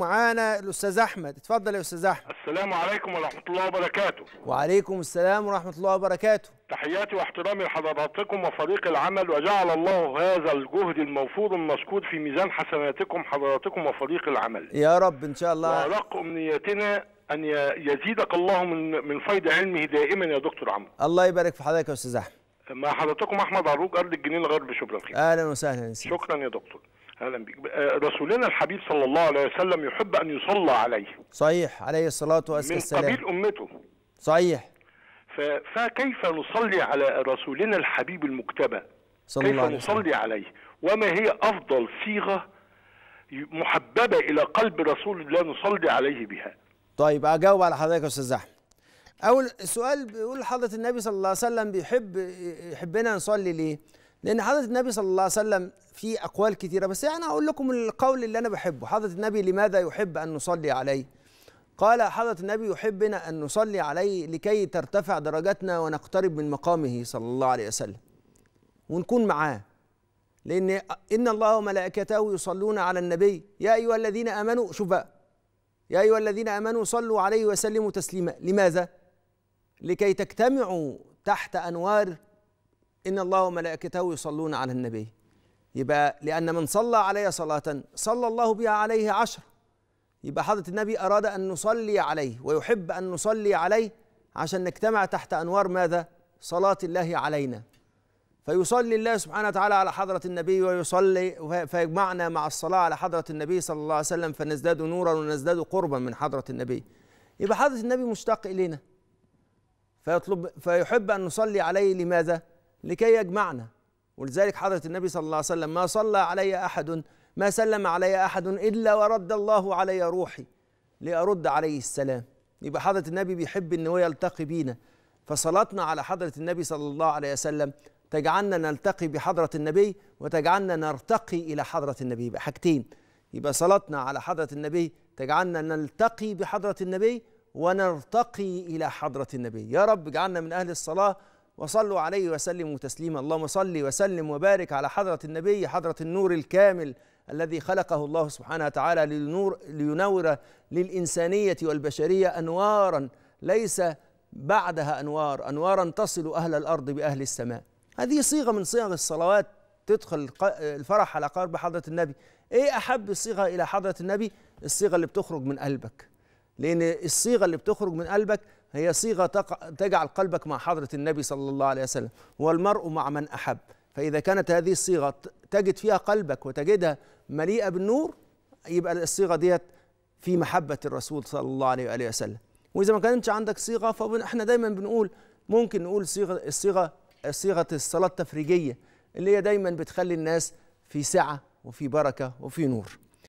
معانا الاستاذ احمد اتفضل يا استاذ احمد السلام عليكم ورحمه الله وبركاته وعليكم السلام ورحمه الله وبركاته تحياتي واحترامي لحضراتكم وفريق العمل وجعل الله هذا الجهد الموفور المشكور في ميزان حسناتكم حضراتكم وفريق العمل يا رب ان شاء الله ورق امنيتنا ان يزيدك الله من من فيض علمه دائما يا دكتور عمرو الله يبارك في حضرتك يا استاذ احمد مع حضراتكم احمد عروج ارض الجنين الغرب شبرا اهلا وسهلا شكرا يا دكتور اهلا بك رسولنا الحبيب صلى الله عليه وسلم يحب ان يصلى عليه صحيح عليه الصلاه والسلام من قبيل امته صحيح فكيف نصلي على رسولنا الحبيب المكتبى صلى الله عليه كيف نصلي عليه وما هي افضل صيغه محببه الى قلب رسول الله نصلي عليه بها طيب اجاوب على حضرتك يا استاذ احمد اول سؤال بيقول حضره النبي صلى الله عليه وسلم بيحب يحبنا نصلي ليه لان حضره النبي صلى الله عليه وسلم في اقوال كثيره بس انا يعني اقول لكم القول اللي انا بحبه حضره النبي لماذا يحب ان نصلي عليه قال حضره النبي يحبنا ان نصلي عليه لكي ترتفع درجتنا ونقترب من مقامه صلى الله عليه وسلم ونكون معاه لان ان الله وملائكته يصلون على النبي يا ايها الذين امنوا شوف بقى يا ايها الذين امنوا صلوا عليه وسلموا تسليما لماذا لكي تجتمعوا تحت انوار إن الله وملائكته يصلون على النبي يبقى لأن من صلى علي صلاة صلى الله بها عليه عشر يبقى حضرة النبي أراد أن نصلي عليه ويحب أن نصلي عليه عشان نجتمع تحت أنوار ماذا؟ صلاة الله علينا فيصلي الله سبحانه وتعالى على حضرة النبي ويصلي فيجمعنا مع الصلاة على حضرة النبي صلى الله عليه وسلم فنزداد نورا ونزداد قربا من حضرة النبي يبقى حضرة النبي مشتاق إلينا فيطلب فيحب أن نصلي عليه لماذا؟ لكي يجمعنا ولذلك حضرة النبي صلى الله عليه وسلم ما صلى علي أحد ما سلم علي أحد إلا ورد الله علي روحي لأرد عليه السلام يبقى حضرة النبي بيحب إن هو يلتقي بينا فصلاتنا على حضرة النبي صلى الله عليه وسلم تجعلنا نلتقي بحضرة النبي وتجعلنا نرتقي إلى حضرة النبي يبقى حاجتين يبقى صلاتنا على حضرة النبي تجعلنا نلتقي بحضرة النبي ونرتقي إلى حضرة النبي يا رب اجعلنا من أهل الصلاة وصلوا عليه وسلموا تسليما اللهم صل وسلم وبارك على حضرة النبي حضرة النور الكامل الذي خلقه الله سبحانه وتعالى لنور لينور للإنسانية والبشرية أنوارا ليس بعدها أنوار أنوارا تصل أهل الأرض بأهل السماء هذه صيغة من صيغ الصلوات تدخل الفرح على قرب حضرة النبي إيه أحب الصيغة إلى حضرة النبي الصيغة اللي بتخرج من قلبك لأن الصيغة اللي بتخرج من قلبك هي صيغة تجعل قلبك مع حضرة النبي صلى الله عليه وسلم والمرء مع من أحب فإذا كانت هذه الصيغة تجد فيها قلبك وتجدها مليئة بالنور يبقى الصيغة ديت في محبة الرسول صلى الله عليه وآله وسلم وإذا ما كانتش عندك صيغة فإحنا دايما بنقول ممكن نقول صيغة الصيغة صيغة الصلاة التفريجية اللي هي دايما بتخلي الناس في سعة وفي بركة وفي نور